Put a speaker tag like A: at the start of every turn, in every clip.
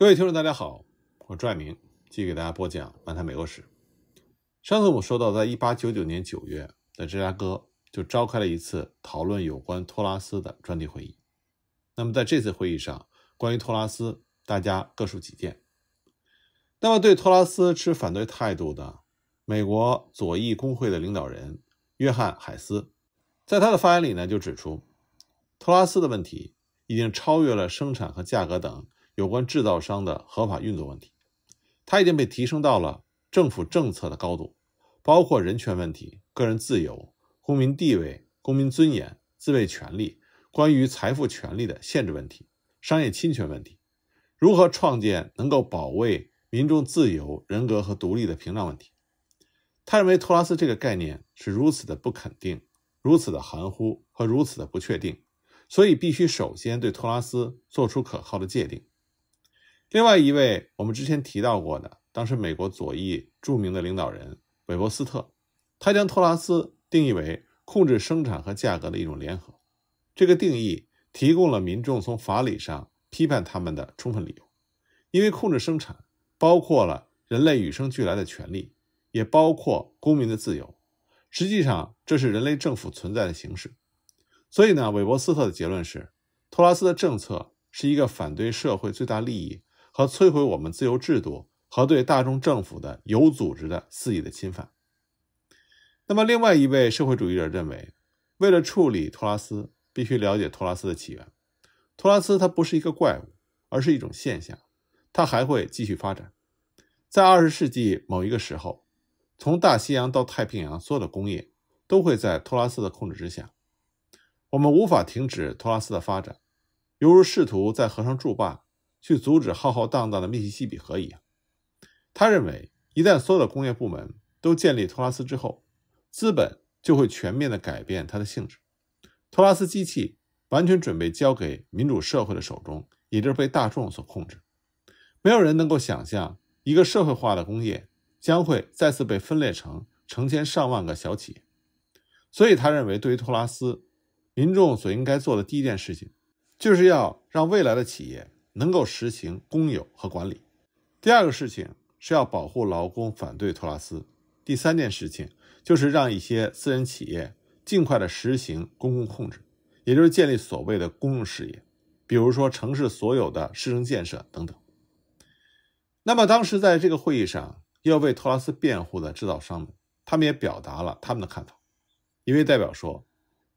A: 各位听众，大家好，我朱爱明继续给大家播讲《漫谈美国史》。上次我们说到，在一八九九年九月，在芝加哥就召开了一次讨论有关托拉斯的专题会议。那么在这次会议上，关于托拉斯，大家各抒己见。那么对托拉斯持反对态度的美国左翼工会的领导人约翰·海斯，在他的发言里呢，就指出托拉斯的问题已经超越了生产和价格等。有关制造商的合法运作问题，它已经被提升到了政府政策的高度，包括人权问题、个人自由、公民地位、公民尊严、自卫权利、关于财富权利的限制问题、商业侵权问题、如何创建能够保卫民众自由、人格和独立的屏障问题。他认为托拉斯这个概念是如此的不肯定、如此的含糊和如此的不确定，所以必须首先对托拉斯做出可靠的界定。另外一位我们之前提到过的，当时美国左翼著名的领导人韦伯斯特，他将托拉斯定义为控制生产和价格的一种联合。这个定义提供了民众从法理上批判他们的充分理由，因为控制生产包括了人类与生俱来的权利，也包括公民的自由。实际上，这是人类政府存在的形式。所以呢，韦伯斯特的结论是，托拉斯的政策是一个反对社会最大利益。和摧毁我们自由制度，和对大众政府的有组织的肆意的侵犯。那么，另外一位社会主义者认为，为了处理托拉斯，必须了解托拉斯的起源。托拉斯它不是一个怪物，而是一种现象，它还会继续发展。在二十世纪某一个时候，从大西洋到太平洋，所有的工业都会在托拉斯的控制之下。我们无法停止托拉斯的发展，犹如试图在河上筑坝。去阻止浩浩荡荡的密西西比河一样，他认为，一旦所有的工业部门都建立托拉斯之后，资本就会全面地改变它的性质。托拉斯机器完全准备交给民主社会的手中，也就是被大众所控制。没有人能够想象一个社会化的工业将会再次被分裂成成千上万个小企业。所以，他认为，对于托拉斯，民众所应该做的第一件事情，就是要让未来的企业。能够实行公有和管理。第二个事情是要保护劳工，反对托拉斯。第三件事情就是让一些私人企业尽快的实行公共控制，也就是建立所谓的公共事业，比如说城市所有的市政建设等等。那么当时在这个会议上要为托拉斯辩护的制造商们，他们也表达了他们的看法。一位代表说，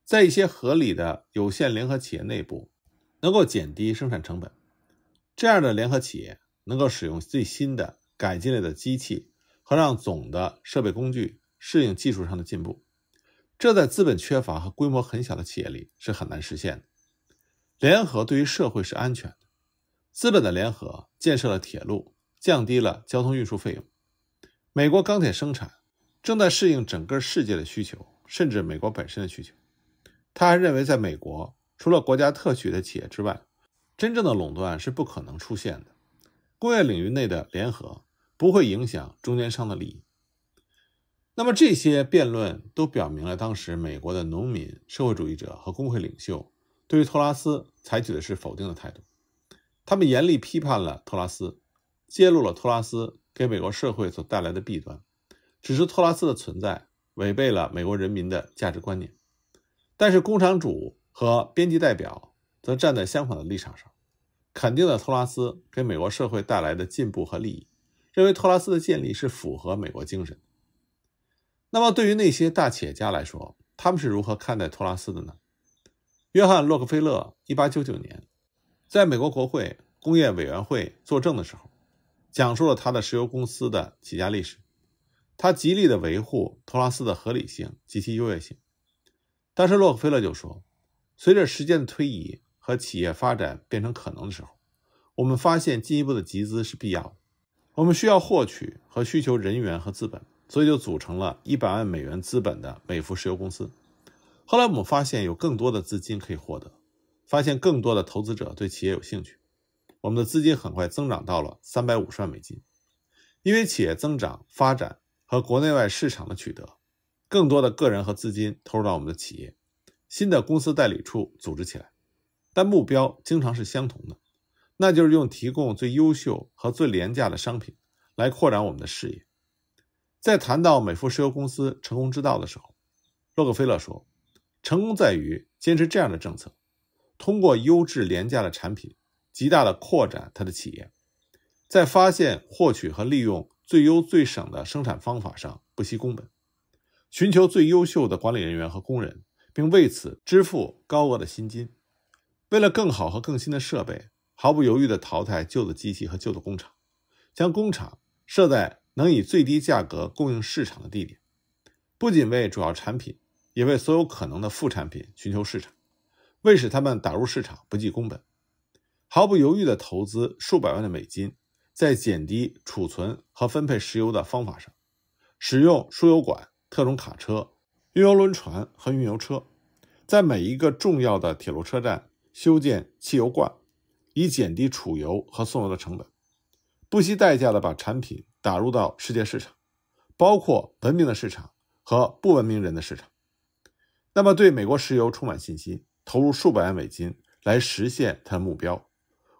A: 在一些合理的有限联合企业内部，能够减低生产成本。这样的联合企业能够使用最新的改进类的机器和让总的设备工具适应技术上的进步，这在资本缺乏和规模很小的企业里是很难实现的。联合对于社会是安全的，资本的联合建设了铁路，降低了交通运输费用。美国钢铁生产正在适应整个世界的需求，甚至美国本身的需求。他还认为，在美国除了国家特许的企业之外，真正的垄断是不可能出现的，工业领域内的联合不会影响中间商的利益。那么这些辩论都表明了当时美国的农民、社会主义者和工会领袖对于托拉斯采取的是否定的态度。他们严厉批判了托拉斯，揭露了托拉斯给美国社会所带来的弊端。只是托拉斯的存在违背了美国人民的价值观念。但是工厂主和编辑代表则站在相反的立场上。肯定了托拉斯给美国社会带来的进步和利益，认为托拉斯的建立是符合美国精神。那么，对于那些大企业家来说，他们是如何看待托拉斯的呢？约翰洛克菲勒一八九九年在美国国会工业委员会作证的时候，讲述了他的石油公司的起家历史。他极力的维护托拉斯的合理性及其优越性。当时洛克菲勒就说：“随着时间的推移。”和企业发展变成可能的时候，我们发现进一步的集资是必要的。我们需要获取和需求人员和资本，所以就组成了一百万美元资本的美孚石油公司。后来我们发现有更多的资金可以获得，发现更多的投资者对企业有兴趣。我们的资金很快增长到了三百五十万美金，因为企业增长、发展和国内外市场的取得，更多的个人和资金投入到我们的企业，新的公司代理处组织起来。但目标经常是相同的，那就是用提供最优秀和最廉价的商品来扩展我们的事业。在谈到美孚石油公司成功之道的时候，洛克菲勒说：“成功在于坚持这样的政策：通过优质、廉价的产品，极大地扩展他的企业；在发现、获取和利用最优、最省的生产方法上不惜工本；寻求最优秀的管理人员和工人，并为此支付高额的薪金。”为了更好和更新的设备，毫不犹豫地淘汰旧的机器和旧的工厂，将工厂设在能以最低价格供应市场的地点，不仅为主要产品，也为所有可能的副产品寻求市场，为使他们打入市场不计工本，毫不犹豫地投资数百万的美金在减低储存和分配石油的方法上，使用输油管、特种卡车、运油轮船和运油车，在每一个重要的铁路车站。修建汽油罐，以减低储油和送油的成本，不惜代价的把产品打入到世界市场，包括文明的市场和不文明人的市场。那么，对美国石油充满信心，投入数百万美金来实现他的目标，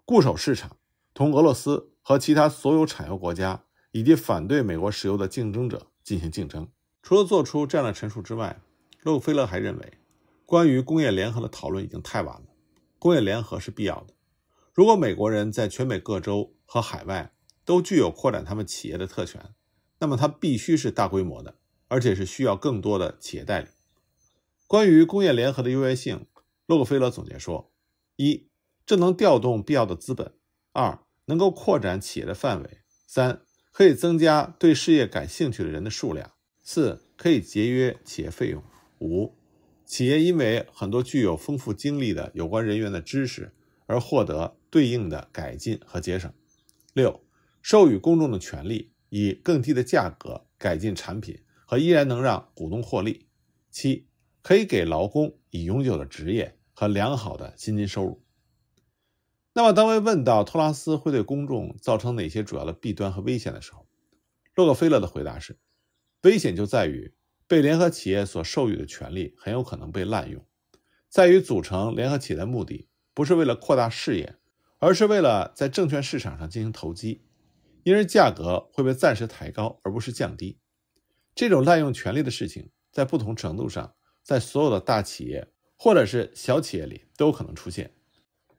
A: 固守市场，同俄罗斯和其他所有产油国家以及反对美国石油的竞争者进行竞争。除了做出这样的陈述之外，洛克菲勒还认为，关于工业联合的讨论已经太晚了。工业联合是必要的。如果美国人在全美各州和海外都具有扩展他们企业的特权，那么它必须是大规模的，而且是需要更多的企业代理。关于工业联合的优越性，洛克菲勒总结说：一、这能调动必要的资本；二、能够扩展企业的范围；三、可以增加对事业感兴趣的人的数量；四、可以节约企业费用；五。企业因为很多具有丰富经历的有关人员的知识而获得对应的改进和节省。六，授予公众的权利，以更低的价格改进产品和依然能让股东获利。七，可以给劳工以永久的职业和良好的薪金收入。那么，当被问到托拉斯会对公众造成哪些主要的弊端和危险的时候，洛克菲勒的回答是：危险就在于。被联合企业所授予的权利很有可能被滥用，在于组成联合企业的目的不是为了扩大事业，而是为了在证券市场上进行投机，因而价格会被暂时抬高而不是降低。这种滥用权利的事情，在不同程度上，在所有的大企业或者是小企业里都有可能出现。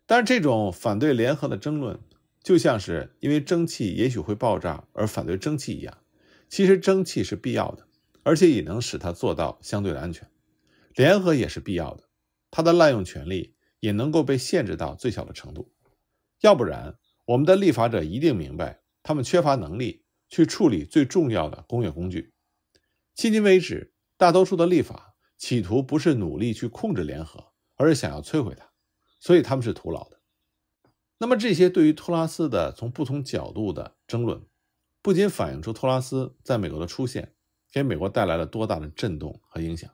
A: 但是，这种反对联合的争论，就像是因为蒸汽也许会爆炸而反对蒸汽一样，其实蒸汽是必要的。而且也能使他做到相对的安全，联合也是必要的，他的滥用权力也能够被限制到最小的程度，要不然我们的立法者一定明白，他们缺乏能力去处理最重要的工业工具。迄今为止，大多数的立法企图不是努力去控制联合，而是想要摧毁它，所以他们是徒劳的。那么，这些对于托拉斯的从不同角度的争论，不仅反映出托拉斯在美国的出现。给美国带来了多大的震动和影响？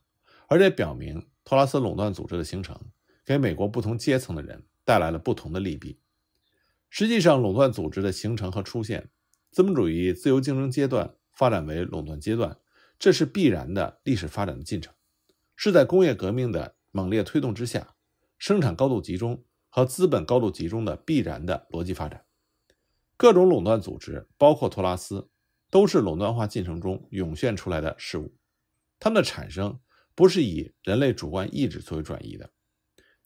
A: 而这表明托拉斯垄断组织的形成，给美国不同阶层的人带来了不同的利弊。实际上，垄断组织的形成和出现，资本主义自由竞争阶段发展为垄断阶段，这是必然的历史发展的进程，是在工业革命的猛烈推动之下，生产高度集中和资本高度集中的必然的逻辑发展。各种垄断组织，包括托拉斯。都是垄断化进程中涌现出来的事物，它们的产生不是以人类主观意志作为转移的，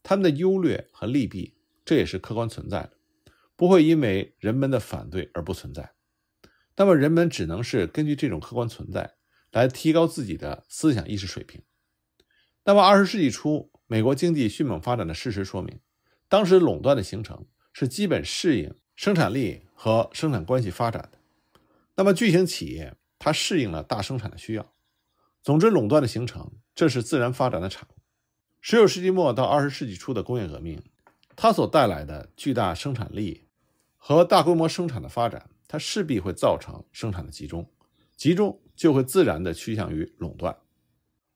A: 它们的优劣和利弊，这也是客观存在的，不会因为人们的反对而不存在。那么，人们只能是根据这种客观存在来提高自己的思想意识水平。那么，二十世纪初美国经济迅猛发展的事实说明，当时垄断的形成是基本适应生产力和生产关系发展。那么，巨型企业它适应了大生产的需要。总之，垄断的形成，这是自然发展的产物。十九世纪末到二十世纪初的工业革命，它所带来的巨大生产力和大规模生产的发展，它势必会造成生产的集中，集中就会自然的趋向于垄断。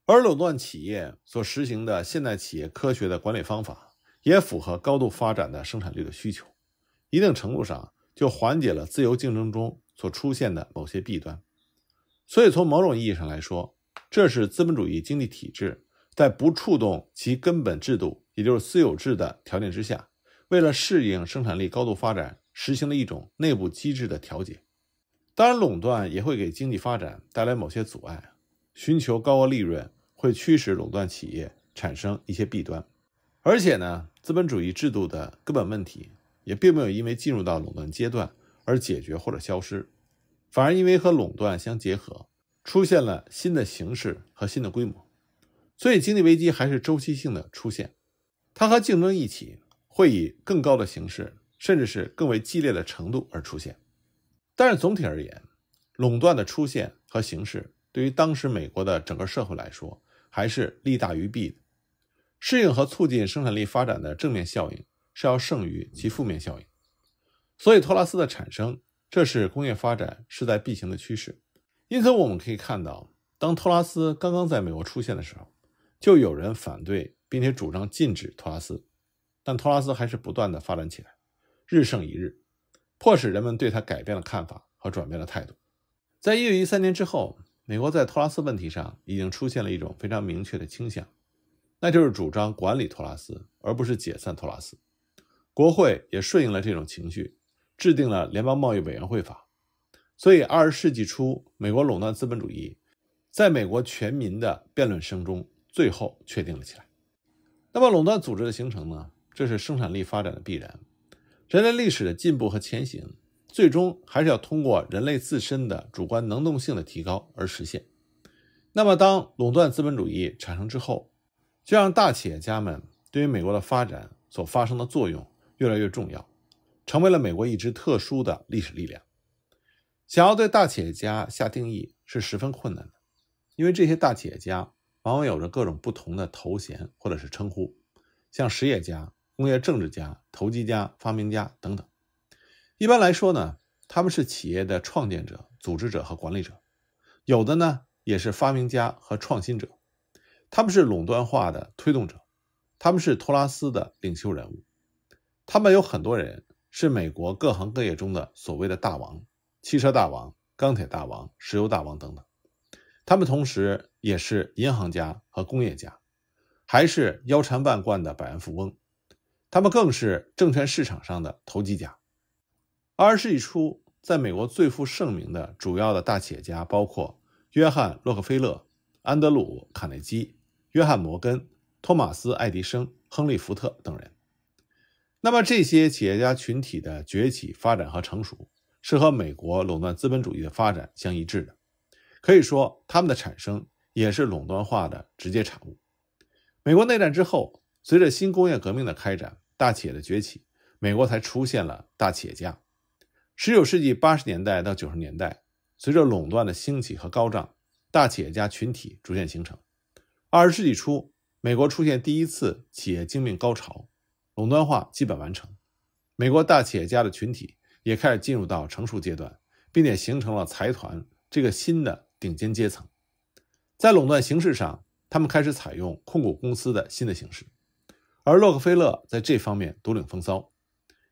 A: 而垄断企业所实行的现代企业科学的管理方法，也符合高度发展的生产率的需求，一定程度上就缓解了自由竞争中。所出现的某些弊端，所以从某种意义上来说，这是资本主义经济体制在不触动其根本制度，也就是私有制的条件之下，为了适应生产力高度发展，实行的一种内部机制的调节。当然，垄断也会给经济发展带来某些阻碍，寻求高额利润会驱使垄断企业产生一些弊端，而且呢，资本主义制度的根本问题也并没有因为进入到垄断阶段。而解决或者消失，反而因为和垄断相结合，出现了新的形式和新的规模，所以经济危机还是周期性的出现，它和竞争一起，会以更高的形式，甚至是更为激烈的程度而出现。但是总体而言，垄断的出现和形式，对于当时美国的整个社会来说，还是利大于弊的，适应和促进生产力发展的正面效应是要胜于其负面效应。所以托拉斯的产生，这是工业发展势在必行的趋势。因此，我们可以看到，当托拉斯刚刚在美国出现的时候，就有人反对，并且主张禁止托拉斯。但托拉斯还是不断的发展起来，日盛一日，迫使人们对它改变了看法和转变了态度。在一九一三年之后，美国在托拉斯问题上已经出现了一种非常明确的倾向，那就是主张管理托拉斯，而不是解散托拉斯。国会也顺应了这种情绪。制定了《联邦贸易委员会法》，所以二十世纪初，美国垄断资本主义在美国全民的辩论声中最后确定了起来。那么，垄断组织的形成呢？这是生产力发展的必然。人类历史的进步和前行，最终还是要通过人类自身的主观能动性的提高而实现。那么，当垄断资本主义产生之后，就让大企业家们对于美国的发展所发生的作用越来越重要。成为了美国一支特殊的历史力量。想要对大企业家下定义是十分困难的，因为这些大企业家往往有着各种不同的头衔或者是称呼，像实业家、工业政治家、投机家、发明家等等。一般来说呢，他们是企业的创建者、组织者和管理者，有的呢也是发明家和创新者。他们是垄断化的推动者，他们是托拉斯的领袖人物，他们有很多人。是美国各行各业中的所谓的大王，汽车大王、钢铁大王、石油大王等等。他们同时也是银行家和工业家，还是腰缠万贯的百万富翁。他们更是证券市场上的投机家。二十世纪初，在美国最负盛名的主要的大企业家包括约翰·洛克菲勒、安德鲁·卡内基、约翰·摩根、托马斯·爱迪生、亨利·福特等人。那么，这些企业家群体的崛起、发展和成熟，是和美国垄断资本主义的发展相一致的。可以说，他们的产生也是垄断化的直接产物。美国内战之后，随着新工业革命的开展，大企业的崛起，美国才出现了大企业家。19世纪80年代到90年代，随着垄断的兴起和高涨，大企业家群体逐渐形成。20世纪初，美国出现第一次企业精明高潮。垄断化基本完成，美国大企业家的群体也开始进入到成熟阶段，并且形成了财团这个新的顶尖阶层。在垄断形式上，他们开始采用控股公司的新的形式，而洛克菲勒在这方面独领风骚。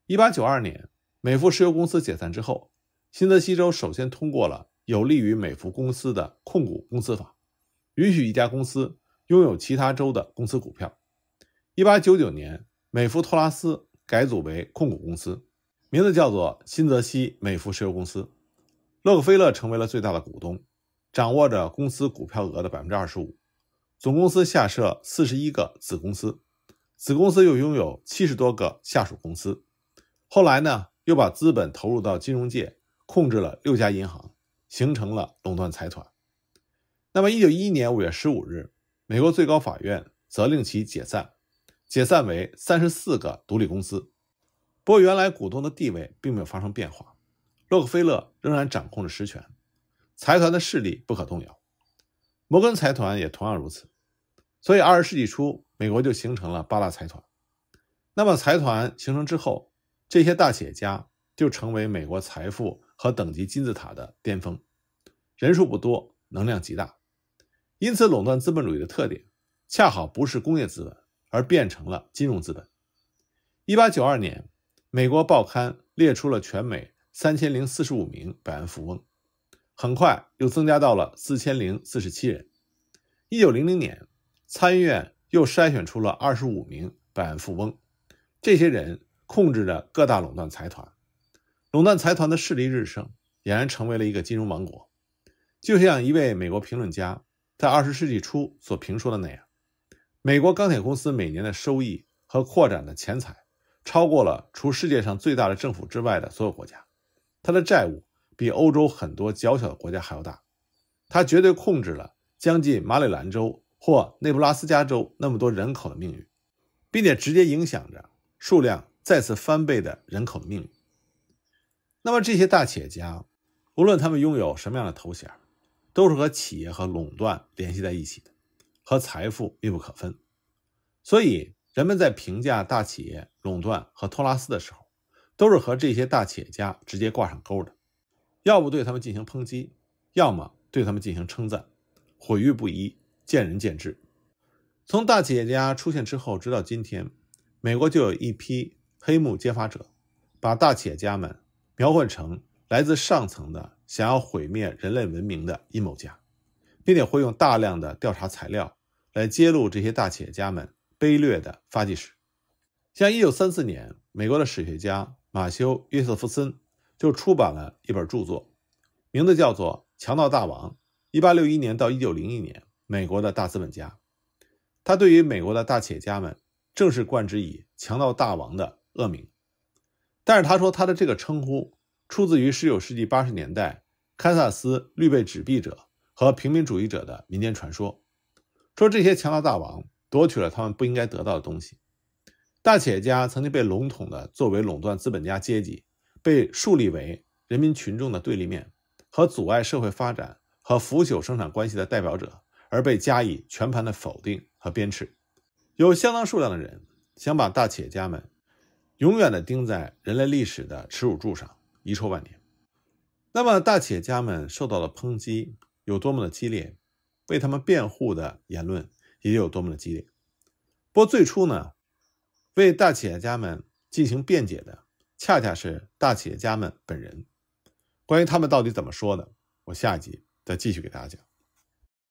A: 一八九二年，美孚石油公司解散之后，新泽西州首先通过了有利于美孚公司的控股公司法，允许一家公司拥有其他州的公司股票。一八九九年。美孚托拉斯改组为控股公司，名字叫做新泽西美孚石油公司。洛克菲勒成为了最大的股东，掌握着公司股票额的百分之二十五。总公司下设四十一个子公司，子公司又拥有七十多个下属公司。后来呢，又把资本投入到金融界，控制了六家银行，形成了垄断财团。那么，一九一一年五月十五日，美国最高法院责令其解散。解散为三十四个独立公司，不过原来股东的地位并没有发生变化。洛克菲勒仍然掌控着实权，财团的势力不可动摇。摩根财团也同样如此。所以，二十世纪初，美国就形成了八大财团。那么，财团形成之后，这些大企业家就成为美国财富和等级金字塔的巅峰，人数不多，能量极大。因此，垄断资本主义的特点恰好不是工业资本。而变成了金融资本。一八九二年，美国报刊列出了全美三千零四十五名百万富翁，很快又增加到了四千零四十七人。一九零零年，参议院又筛选出了二十五名百万富翁，这些人控制着各大垄断财团，垄断财团的势力日盛，俨然成为了一个金融王国。就像一位美国评论家在二十世纪初所评说的那样。美国钢铁公司每年的收益和扩展的钱财，超过了除世界上最大的政府之外的所有国家。它的债务比欧洲很多较小的国家还要大。它绝对控制了将近马里兰州或内布拉斯加州那么多人口的命运，并且直接影响着数量再次翻倍的人口的命运。那么，这些大企业家，无论他们拥有什么样的头衔，都是和企业和垄断联系在一起的。和财富密不可分，所以人们在评价大企业垄断和托拉斯的时候，都是和这些大企业家直接挂上钩的，要不对他们进行抨击，要么对他们进行称赞，毁誉不一，见仁见智。从大企业家出现之后，直到今天，美国就有一批黑幕揭发者，把大企业家们描绘成来自上层的想要毁灭人类文明的阴谋家。并且会用大量的调查材料来揭露这些大企业家们卑劣的发迹史。像一九三四年，美国的史学家马修·约瑟夫森就出版了一本著作，名字叫做《强盗大王：一八六一年到一九零一年美国的大资本家》。他对于美国的大企业家们，正是冠之以“强盗大王”的恶名。但是他说，他的这个称呼出自于十九世纪八十年代堪萨斯绿背纸币者。和平民主义者的民间传说，说这些强盗大王夺取了他们不应该得到的东西。大企业家曾经被笼统地作为垄断资本家阶级，被树立为人民群众的对立面和阻碍社会发展和腐朽生产关系的代表者，而被加以全盘的否定和鞭笞。有相当数量的人想把大企业家们永远地钉在人类历史的耻辱柱上，遗臭万年。那么，大企业家们受到了抨击。有多么的激烈，为他们辩护的言论也有多么的激烈。不过最初呢，为大企业家们进行辩解的，恰恰是大企业家们本人。关于他们到底怎么说的，我下一集再继续给大家讲。